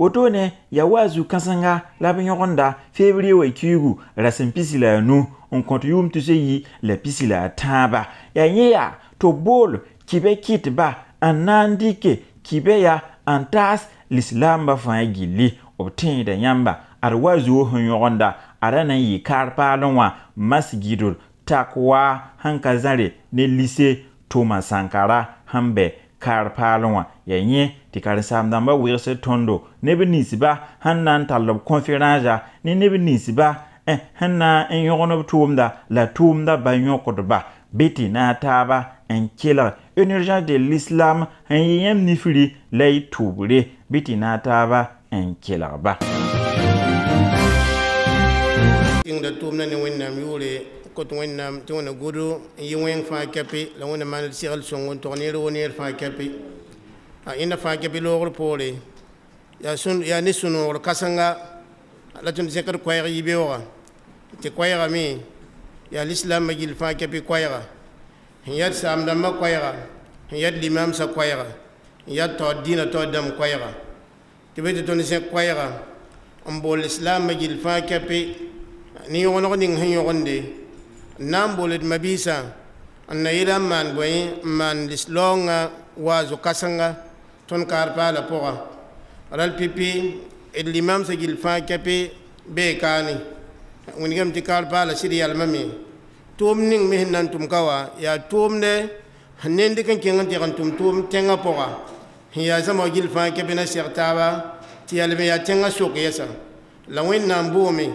wotone ya waazu kãsenga la b yõgenda febriye wa kiigu ra sẽn la a nu n kõt yʋʋm tɩ yi la pisi la a tãaba yaa yẽ yaa tɩ bool kɩbɛ kɩtba n na n dɩke kɩbɛ yaa n taas lislaambã fãa gilli b tẽeda yãmba ad waazuo sẽn yõgenda ada na n yɩ kaar paalẽ wã masgidr takwa sãn ka zãre ne lise tʋʋmã sãnkara sãn be kaar paalẽ wã yaa yẽ tɩ karen-saam dãmbã wegsd tõndo neb ninsba sẽn na n tall b conférãnsa ne neb ninsba sẽn na n yõgend b tʋʋmda la tʋʋmda ba yõkdba bɩ tɩ na a taaba n kelg unirgence de l'islam n yɩ yãmb nifri la y tʋʋbre bɩ tɩ na a taaba n kelgba tʋʋmda ne wẽnnaam yʋʋre kot wẽnnaam tɩ wẽna gudu n yɩ wẽng fãa kɛpɩ la wẽna maan d segl sõng n tog neer wo neer fãa kɛpɩ a ẽnda fãa kɛpɩ loogr poore yaa ne sũ-noogr kãsenga la tõnd zẽkd koɛɛg yɩ beooga tɩ koɛɛgame yaa lislaamã gill fãa kɛpɩ koɛɛga n yaa saam dãmbã koɛɛga n yaa limaamsã koɛɛga n yaa taood dĩinã taood dãmb koɛɛga tɩ be tɩ tõnd zẽk koɛɛga n bool lislaamã gill fãa kɛpɩ ne yõgeneg ning sẽn yõgende nan bolit mabisa anna ila man boy man lislonga wa zu kasanga ton karpa la poga ral pipi et l'imam se gil fa kepi be kani woni gam ti karpa la siri al mami tum ning mihnan tum kawa ya tum ne hanende kan kengan ti kan tum tum tenga poga ya sama gil fa kepi na sher taba ti al ya tenga sok yesa la win nan bumi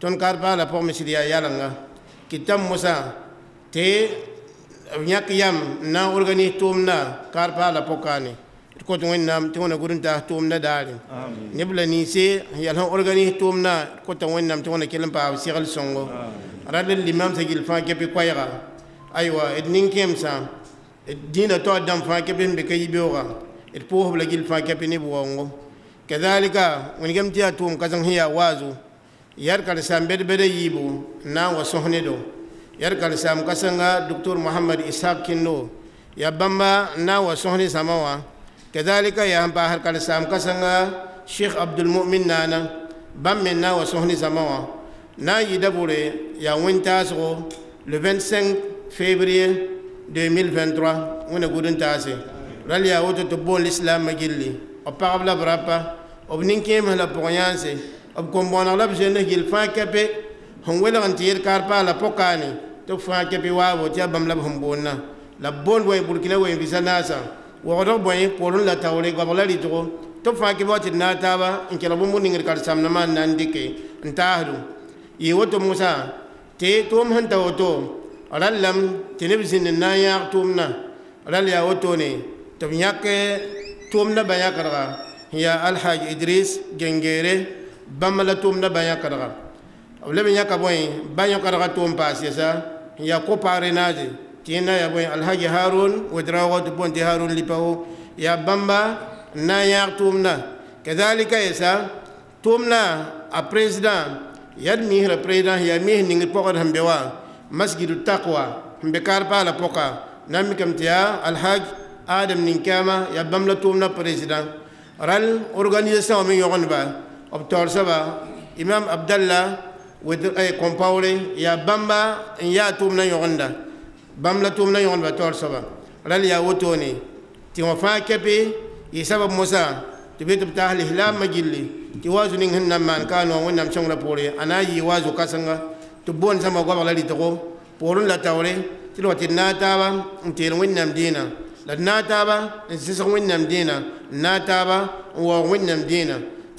ton karpa la poga mi siri ya yalanga ya kitam musa te nyak yam na organi tumna karpa la pokani ko to wonnam te wona gurunta tumna dalin nebla ni se yal han organi tumna ko to wonnam te wona kelampa sigal songo radel limam se gil fa kepi kwayra aywa ednin kemsa dina to dam fa kepi be kayi biora et pour la gil fa kepi ni bongo كذلك ونجمتها توم كزن هي وازو yar kalsam bede bede yibu na wa sohne do yar kalsam kasanga dr muhammad ishaq kinno ya bamba na wa sohne samawa kadhalika ya hamba har kalsam kasanga sheikh abdul mu'min nana bamme na wa sohne samawa na yidabure ya wintasgo le 25 février 2023 wona gudun tase ral ya woto to bon l'islam magilli o parabla brapa o ninkem la pour yanse b gom-bõoneg la b zen yel fãa kɛpe sẽn welg n tɩ yel-kaar paa la pokaane tɩ b fãa kɛpe waabo tɩ yaa bãmb la b sẽn boonna la b boond wɛn burkina wɛn visa naasã wogdg bõe pʋʋrẽ la taoore goabg la rɩdgo tɩ b fãa kɩ bao tɩ d naag taaba n kelg bũmb ningr kar samdã maan na n dɩke n taasdu yɩɩ woto mosã tɩ tʋʋm sẽn ta woto rall lame tɩ neb zĩnd n na n yãag tʋʋmdã rall yaa wotone tɩ b yãk tʋʋmdã bã yãkdga n yaa alhaj idris gengeere bãmbla tʋʋmda bã yãkdga b leb n yãka bõe bã yõkdga tʋʋm paas yesa n yaa ko paag renaaze tɩ yẽnna yaa bõe alhaji harun wedraoogo tɩ bõn tɩ harun lipa wo yaa bãmba n na n yãag tʋʋmda kadhalika yesa a président yad miisra président yaa miis ningd pʋgd sẽn be wa masgidu taqwa be kaar paala pʋka na n mikame tɩ alhaj adam ninkama kɛɛma yaa bãmb la président ral organisation me yõgeneba b tɔɔrsaba imam abdalla wed kõmpaoore yaa bãmba n yaa tʋʋm na yõgenda bãmb la tʋʋm na yõgendba tɔɔrsaba rall yaa wotone tɩ wã fãa kɛpe yɩ sabab mosã tɩ be tɩ b taas lislaamã gilli tɩ waazu ning sẽn na n maan kaa noog wẽnnaam sõngrã poore a na n yɩɩ waazu kãsenga tɩ boon sãma goabg la rɩtgo poorẽ la taoore tɩ d wa tɩ d na a taaba n teel wẽnnaam dĩinã la d na a taaba n sɩsg wẽnnaam dĩinã n na a taaba n waoog wẽnnaam dĩinã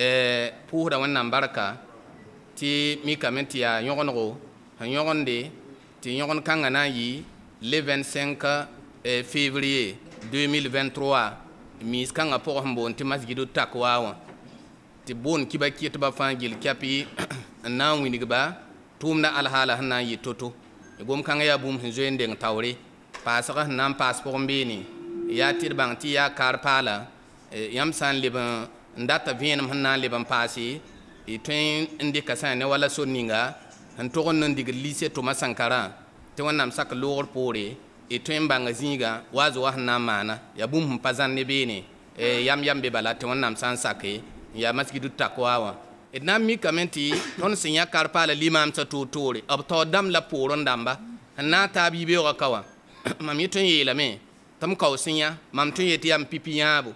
eh, pʋʋsda wẽnnaam barka tɩ mikame tɩ yaa yõgenego n yõgende tɩ yõgen kãngã na n yɩ le 25 eh, février 2023 miis kãngã pʋgẽ sẽn boond tɩ masgidu takwa wã tɩ boond kiba kɩtbã fãa gil kɛpɩ n na n wingba tʋʋmda alhaala sẽn na n yɩ to-to gom kãngã yaa bũmb sẽn zoe n deng taoore paasgã sẽn na n paas pʋgẽ beene yaa tɩd bãng tɩ yaa kaar paala eh, yãmb sã n leb n data vẽenem sẽn na n leb n paase y tõe n dɩka sã ne wala sor ninga n tog n n digr lise tʋma sãnkarã tɩ wẽnnaam sak loogr poore y tõe n bãnga zĩiga waazo wa sẽn na n maana yaa bũmb sẽn pa zãnd ne beene e yam yam be bala tɩ wẽnnaam sã n sake n yaa masgidu takwa wã d na n mikame tɩ tõnd sẽn yã kar paala limaamsã toor toore b taood dãmb la poor n dãmba n na n taab yibeoogã ka wã mam yẽ tõe n yeelame tɩ m kao sẽn yã mam tõe n yetɩ yam pipi yãabo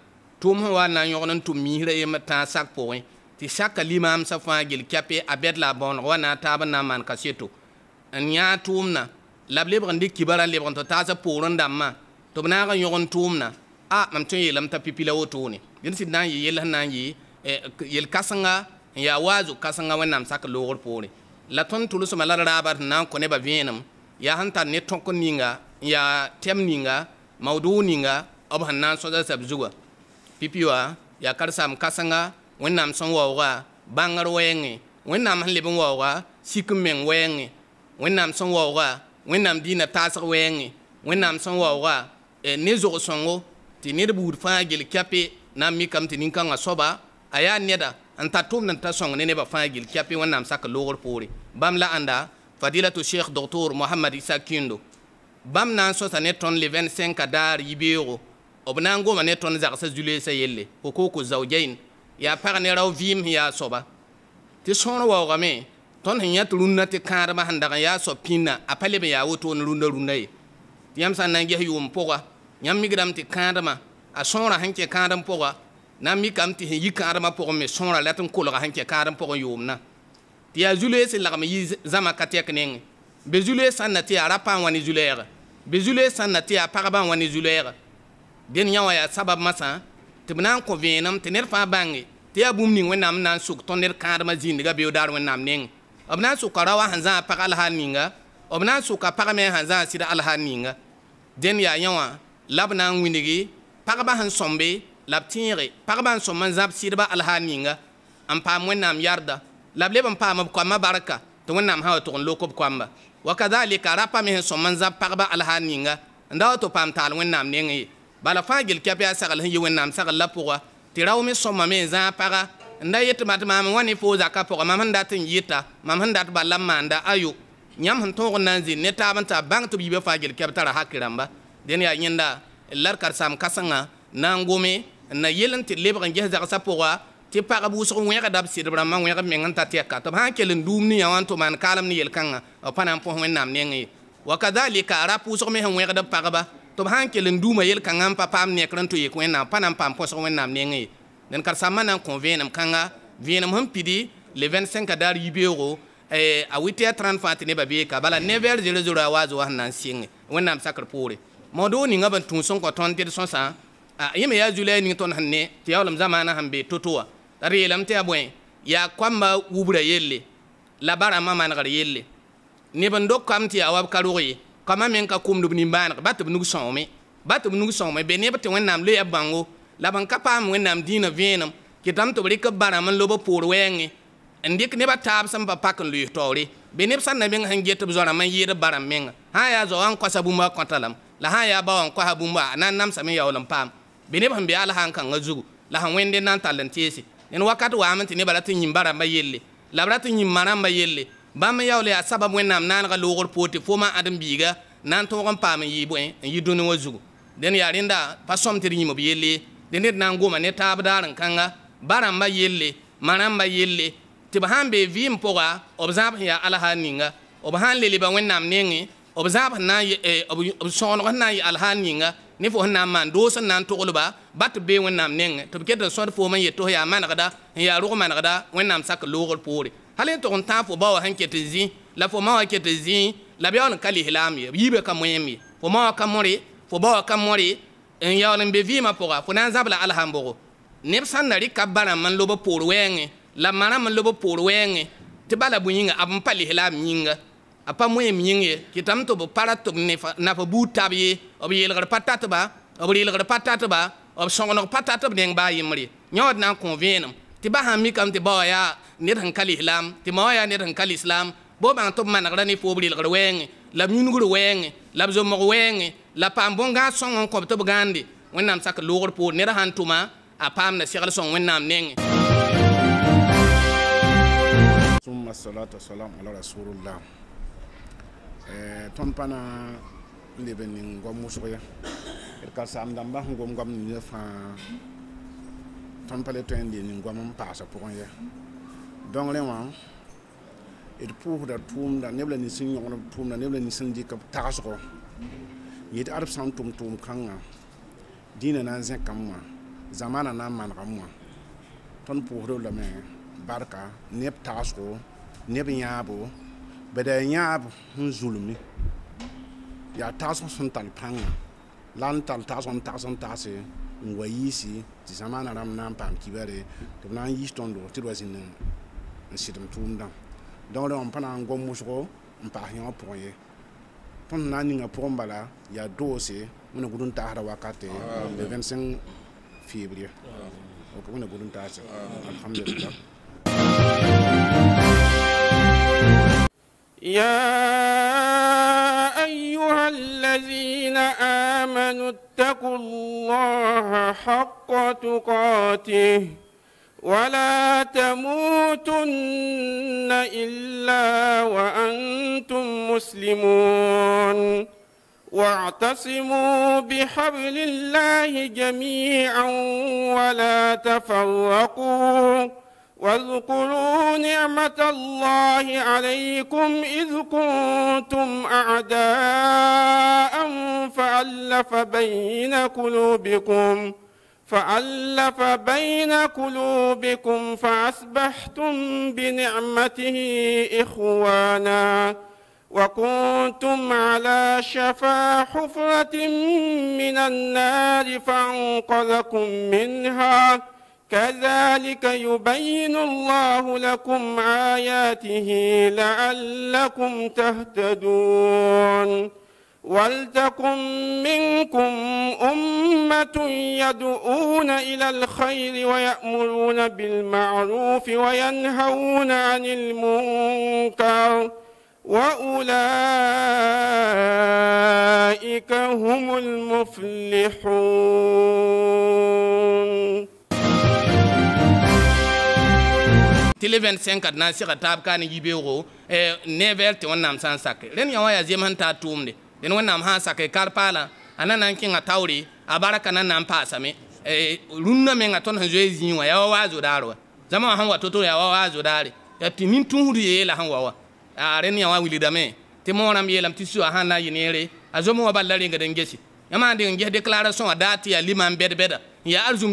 tʋʋm sẽn wa n na n yõgd n tʋm miisrã yembr tãag sak pʋgẽ tɩ saka limaamsã fãa gel kɛpe a bɛd la a bõoneg wa na a taab n na n maan ka seto n yãa tʋʋmdã la b lebg n dɩk kibã rã lebg n tɩ taasã poor n dãmbã tɩ b naag n yõg n tʋʋmdã a mam tõe n yeelame t'a pipi la wotone dẽnd sɩd na n yɩ e, yell sẽn na n yɩ yel-kãsenga n yaa waazo kãsenga wẽnnaam sak loogr poore la tõnd tʋlsma la d raaba tɩ na n kõ nebã vẽenem yaa sẽn tar ne tõk ninga n yaa tɛm ninga maodʋʋg ninga b sẽn na n sõda sab zugã pipiwa ya karsam kasanga wẽnnaam sẽn waooga bãngr wɛɛngẽ wẽnnaam sẽn leb n waooga sik n meng wɛɛngẽ wẽnnaam sẽn waooga wẽnnaam dĩinã taasg wɛɛngẽ wẽnnaam sẽn waooga ne zʋg sõngo tɩ ned buud fãa gel kɛpe na n mikame tɩ nin-kãngã soaba a yaa neda n tar tʋmd n t'a sõng ne nebã fãa gel kɛpe wẽnnaam sak loogr poore bãmb la ãnda fadilato sheikh doctor mohamad isa kĩndo bãmb na n sõsa ne tõnd le 25 a daar yibeoogo b e. na n goma ne tõnd zagsã zu yelle fo kooko zaujain yaa pag ne rao vɩɩm sẽn yaa soaba tɩ sõor waoogame tõnd sẽn yãt rũnnã tɩ kãadmã sẽn dag n yaa soab pĩnnã a pa leb n yaa wotoon rũndã rũndã ye tɩ yãmb sã n na n ges yʋʋm pʋga yãmb migdame tɩ kãadmã a sõorã sẽn kẽ kãadem pʋga na n mikame tɩ sẽn yi kãadmã pʋgẽ me sõorã rat n kolga sẽn kẽ kãadem pʋgẽ yʋʋmdã tɩ yaa zu-loee sẽn lagm yi zãma ka tɛk nengẽ be zu-loee sã n na tɩ yaa ra pã n wa ne zu-loɛɛgã be zu-loee sã n na tɩ yaa pagba n wa ne zu-loɛɛgã den yãwã yaa sabab masã tɩ b na n kõ vẽenem tɩ ned fãa bãnge tɩ yaa bũmb ning wẽnnaam n na n sʋk tõnd ned kãadmã zĩndga beo daar wẽnnaam nengẽ b na n sʋka rao sã zãa pag alhaal ninga b na n sʋka pag me sãn zãag sɩd alhaal ninga dẽnd yaa yãwã la b na n wĩnge pagbã sẽn sõmbe la b tẽege pagbã n sõm n zãb sɩdba alhaal ninga n paam wẽnnaam yarda la b leb n paam b koamã barka tɩ wẽnnaam sã wa tʋg n lok b koamba wakadhalika ra me sẽn sõm n zãb pagba alhaal ninga n da wa tɩ paam taal wẽnnaam nengẽ ye bala fagil gel sagal hin yewen nam sagal la pʋga ti raw mi somma mi za para n da yet mat maam wã ne foo zakã pʋga mam sẽn dat n yɩta mam sẽn dat bala n maanda ayo yãmb sẽn tõog n na ne taab n t'a bãng tɩ b yibe fãa gel kɛp tara hakɩ rãmba dẽn yaa yẽnda larkar saam-kãsengã na n na yell n tɩ lebg n ges zagsã pʋga tɩ pagb wʋsg wẽgda b sɩd b rãmbã wẽg b meng n ta tɛka tɩ b sã n kell n duum ne yã wã n yel-kãngã panam po wen nam ne ngi nengẽ ye wa kadalika rap wʋsg me sẽn wẽgd b pagba tɩ sãn kell n duuma yel-kãngã n pa paam nekr n tɩ yek wẽnnaam pa na n paam põsg wẽnnaam nengẽ ye dẽn karsãmbã na n kõ vẽenem kãnga vẽenem sẽn pidi le 25 eh, a daar yibeoogo a wɩtɩ a fãa tɩ nebã beeka bala nevɛr zera zora a waa zo sẽn na n sɩnge wẽnnaam sakr poore maodo ningã bn tũus sẽn kõ tõnd tɩ d sõsã yẽ me yaa zulaa ning tõnd sẽn ne tɩ yaoolem zamaanã sẽn be to-to wã tar yeelame tɩ yaa bõe yaa koamba wubra yelle la barãmbã manegr yelle neb n dok kam tɩ yaa wa b ka rog ye kama men ka kumdu ni ban ba to nugu somme ba to nugu somme be ne ba te wennam le abango la ban ka pam wennam dina vienam ki tam to bri ka baram lo ba por wenge ndik ne ba tab sam ba pakan lu tori be ne san na men han get zora man yira baram men ha ya zo an kwasa ma kwatalam la ha ya ba an kwa ha ma nan nam sam ya olam pam be ne ban be ala han kan azu la han wende nan talentesi en wakati wa amanti ne barati nyimbara ba yelle la barati nyimbara ba yelle bãmb n yaool yaa sabab wẽnnaam naanegã loogr poote fo mam ãdem-biiga na n tõog n paam n yɩɩ bõe n yɩ dũni wã zugu dẽnd yaa rẽnda pa sõm tɩ d yĩm b yelle dẽ ned na n goma ne taab daar kãnga ba rãmbã yelle ma rãmbã yelle tɩ b sãn bee vɩɩm pʋga b zãab sẽn yaa alsaan ninga b sãn le lebã wẽnnaam nengẽ b zãab sẽn na n sõoneg sẽn na n yɩ alsaan ninga ne fo sẽn na n maan doos sẽn na n toglba ba tɩ b bee wẽnnaam nengẽ tɩ b ket n sõd foom n yetɩ yaa manegda n yaa rʋg manegda wẽnnaam sak loogr poore halen to tãag fo bawa hanke zĩ la fo mawa e eh, ke zĩ la biya on kali hilam ye yibe ka ye fo mawa ka mori e fo bawa ka mori en yawlen be vi ma pora fo nan zabla alhambʋgo neb sãn na rɩka barã man lob poor wɛɛngẽ la marãm man lob poor wɛɛngẽ tɩ bala bũ yĩnga b n pa lesla yĩnga a pa moeem yĩng ye kɩtame tɩ b para tɩ b nafa buud tab ye b yeelgr pa tatba b reelgr pa tatba b sõgneg pa tatb neng baa yembre yã wad na n kõ vẽenem ti ba sãn mikame tɩ ti ba ya ned sẽn ka lislaam tɩ ma ya ned sẽn ka lislaam bo bãng tɩ b manegra ne foob relgr wɛɛngẽ la b yũnugr wɛɛngẽ la b zomg wɛɛngẽ la paam bõn-gã sõng n kõb tɩ b gãande wẽnnaam sak loogr poor ned sãn tʋma a paamda segl sõng wẽnnaam nengẽ ثم الصلاة والسلام على رسول الله tõnd pa na n leb n ning goam wʋsg ya d ka saam dãmba sẽn gom goam fãa tõnd pa le tõe n dee nin-goam n paasa pʋgẽ donc dõngrẽ wã d pʋʋsda tʋʋmda neb la nins n yõgd b tʋʋmda neb la nins n dɩka b tagsgɔ yet ad b sã n tʋm tʋʋm kãngã dĩinã na n zẽkame wã zamaana na n manegame wã tõnd pʋʋsdo lame barka neb tagsgo neb yãabo bɩda y yãab sẽn zulmi yaa tagsg sẽn tall pãngã lan tal tall tagsg n tags n tagse n wa yiisi tɩ zãmaana rãmb na n paam kibare tɩ b na n yiis tõndo tɩ d wa zĩnd n sɩdm tʋʋmdã dõngrã wãm pa na n gom wʋsgo n paas yã wã pʋgẽ ye tõnd na n ninga wakate le 25 février wẽna gud n taasa alhamdoulillah يا اتقوا الله حق تقاته ولا تموتن إلا وأنتم مسلمون واعتصموا بحبل الله جميعا ولا تفرقوا واذكروا نعمة الله عليكم إذ كنتم أعداء فألف بين قلوبكم فألف بين قلوبكم فأصبحتم بنعمته إخوانا وكنتم على شفا حفرة من النار فانقذكم منها كذلك يبين الله لكم آياته لعلكم تهتدون ولتكن منكم أمة يدعون إلى الخير ويأمرون بالمعروف وينهون عن المنكر وأولئك هم المفلحون tɩl 25 d na n segd taab kaa ne yibeoogo ne vɛɛl tɩ wẽnnaam sake rẽnd yã ya yaa zems n taa tʋʋmde dẽnd wẽnnaam sake kar paala a na na n kẽngã taoore a barka na n na n paasame eh, rũnnã menga tõnd sẽn zoee zĩig wa waa zodaar wa zama wã wa toto ya yaa wa waa zodaare yaa tɩ nin-tũusd yeela sẽn wawa wa a rẽnd yã wã wilgdame tɩ moog rãmb tɩ su sãn na n yɩ neere a zom wã bala rẽngd n gese yã maan ges déclaration a tɩ yaa limam bɛd-bɛda arzum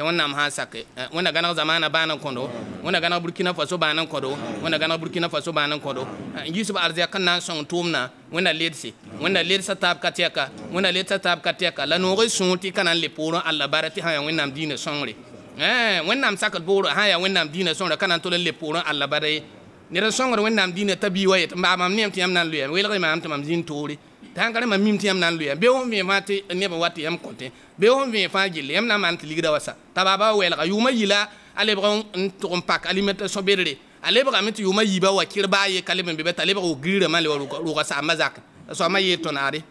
ta wannan sã n sake wẽnna gãneg zamaana banan kodo wanda wẽnna burkina faso banan kodo wanda wẽnna burkina faso banan kodo yusuf arziya kan arzɛk n na n sõng wanda wẽnna ledse wẽnna ledsa taab ka tɛka ledsa taab ka la nore y ti kanan le poorẽ alla bara tɩ sã n yaa wẽnnaam diinã sõngre wẽnnaam sakd poorẽ sã n yaa wẽnnaam diinã sõngra ka na n tol n le poorẽ alla bara ye ned n sõngd wẽnnaam diinã tabii wa yet n baa mam neem tɩ yãmb tan kare ma mim ti nan lu yam be won me ma ne ba wati yam konte be won me fa gil yam na man ti ligda wasa tababa wel ga yuma yila ale bron ntukum pak alimeta sobirre ale bra mit yuma yiba wa kirba ye kalibin be ta lebra o gira male wa ru ga sa mazak so ma ye tonare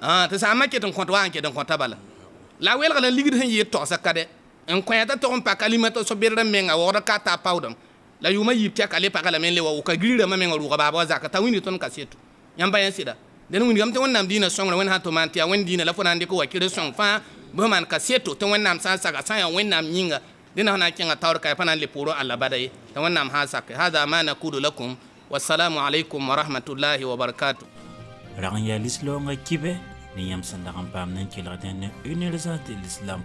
ah ta sa ma ke ton konto wa ke ton konta bala la wel ga ligda hen ye to sa kade en ko yata ton pak alimeta sobirre menga wo ka ta pawdam la yuma yipta kale pakala men le wa ka gira ma men ru ga baba zaka tawini ton kasetu yamba yan den wingam tɩ wẽnnaam dĩinã sõngr wẽnd tɩ maan tɩ yaa wẽnd dĩinã la fo na n dɩk wa kɩr sõng fãa bf maan ka seto tɩ wẽnnaam sã n saga sã n yaa wẽnnaam yĩnga dẽna sã na n kẽnga taoor ka pa na n le poorẽ alla bada ye tɩ wẽnnaam sã n sake hada ma nakudu lakum wasalamu alaikum wa rahmatullahi rag n yaa lislaoongã kɩbɛ ne yãmb sẽn dag n paam nan kelg ne unr lislam